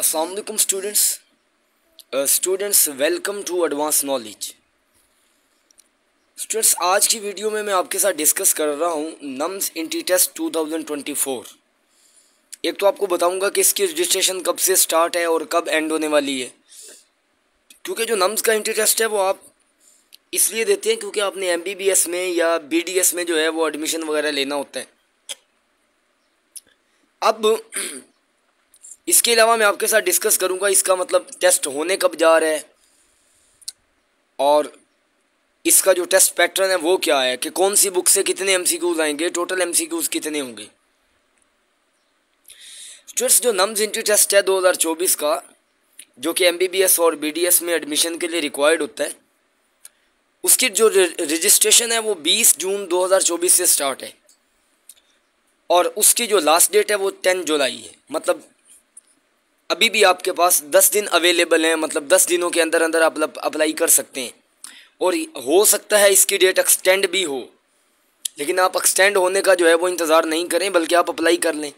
असलकुम students students welcome to advance knowledge students आज की वीडियो में मैं आपके साथ डिस्कस कर रहा हूँ नम्स इंटी टेस्ट 2024 एक तो आपको बताऊँगा कि इसकी रजिस्ट्रेशन कब से स्टार्ट है और कब एंड होने वाली है क्योंकि जो नम्स का इंटी टेस्ट है वो आप इसलिए देते हैं क्योंकि आपने एम में या बी में जो है वो एडमिशन वगैरह लेना होता है अब इसके अलावा मैं आपके साथ डिस्कस करूँगा इसका मतलब टेस्ट होने कब जा रहा है और इसका जो टेस्ट पैटर्न है वो क्या है कि कौन सी बुक से कितने एम आएंगे टोटल एम कितने होंगे स्टूडेंट्स जो नम्स इंट्री टेस्ट है 2024 का जो कि एम और बी में एडमिशन के लिए रिक्वायर्ड होता है उसकी जो रजिस्ट्रेशन है वो 20 जून 2024 से स्टार्ट है और उसकी जो लास्ट डेट है वो 10 जुलाई है मतलब अभी भी आपके पास दस दिन अवेलेबल हैं मतलब दस दिनों के अंदर अंदर आप अप्लाई मतलब कर सकते हैं और हो सकता है इसकी डेट एक्सटेंड भी हो लेकिन आप एक्सटेंड होने का जो है वो इंतज़ार नहीं करें बल्कि आप अप्लाई कर लें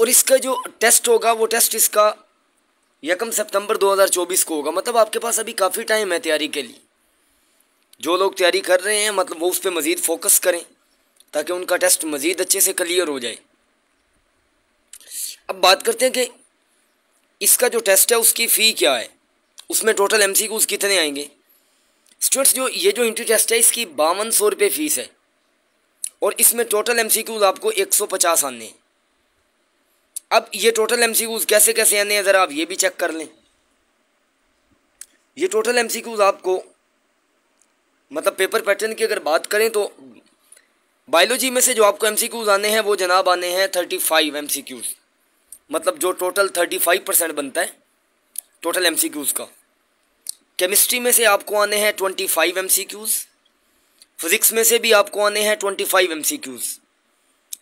और इसका जो टेस्ट होगा वो टेस्ट इसका यकम सितंबर 2024 को होगा मतलब आपके पास अभी काफ़ी टाइम है तैयारी के लिए जो लोग तैयारी कर रहे हैं मतलब वो उस पर मज़ीद फोकस करें ताकि उनका टेस्ट मज़ीद अच्छे से क्लियर हो जाए अब बात करते हैं कि इसका जो टेस्ट है उसकी फ़ी क्या है उसमें टोटल एम सी क्यूज़ कितने आएंगे स्टूडेंट्स जो ये जो इंट्री टेस्ट है इसकी बावन सौ रुपये फ़ीस है और इसमें टोटल एम सी क्यूज़ आपको एक सौ पचास आने हैं अब ये टोटल एम सी क्यूज़ कैसे कैसे आने हैं ज़रा आप ये भी चेक कर लें ये टोटल एम सी क्यूज़ आपको मतलब पेपर पैटर्न की अगर बात करें तो बायोलॉजी में से जो आपको एम सी क्यूज़ आने हैं वो जनाब आने हैं thirty five M C Qs मतलब जो टोटल थर्टी फाइव परसेंट बनता है टोटल एम सी क्यूज़ का केमिस्ट्री में से आपको आने हैं twenty five M C Qs physics में से भी आपको आने हैं twenty five M C Qs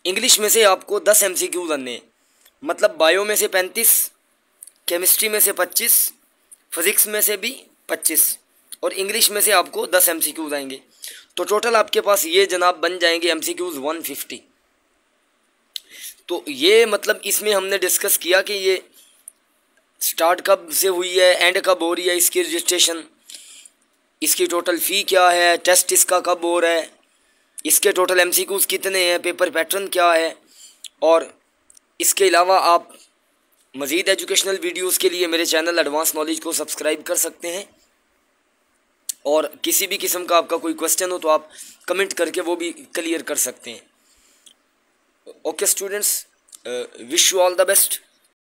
English में से आपको दस एम सी क्यूज़ आने हैं मतलब बायो में से पैंतीस केमिस्ट्री में से पच्चीस फिज़िक्स में से भी पच्चीस और इंग्लिश में से आपको दस एम सी क्यूज़ आएंगे तो टोटल आपके पास ये जनाब बन जाएंगे M C Qs one fifty तो ये मतलब इसमें हमने डिस्कस किया कि ये स्टार्ट कब से हुई है एंड कब हो रही है इसकी रजिस्ट्रेशन इसकी टोटल फ़ी क्या है टेस्ट इसका कब हो रहा है इसके टोटल एम कितने हैं पेपर पैटर्न क्या है और इसके अलावा आप मज़ीद एजुकेशनल वीडियोस के लिए मेरे चैनल एडवांस नॉलेज को सब्सक्राइब कर सकते हैं और किसी भी किस्म का आपका कोई क्वेश्चन हो तो आप कमेंट करके वो भी क्लियर कर सकते हैं okay students uh, wish you all the best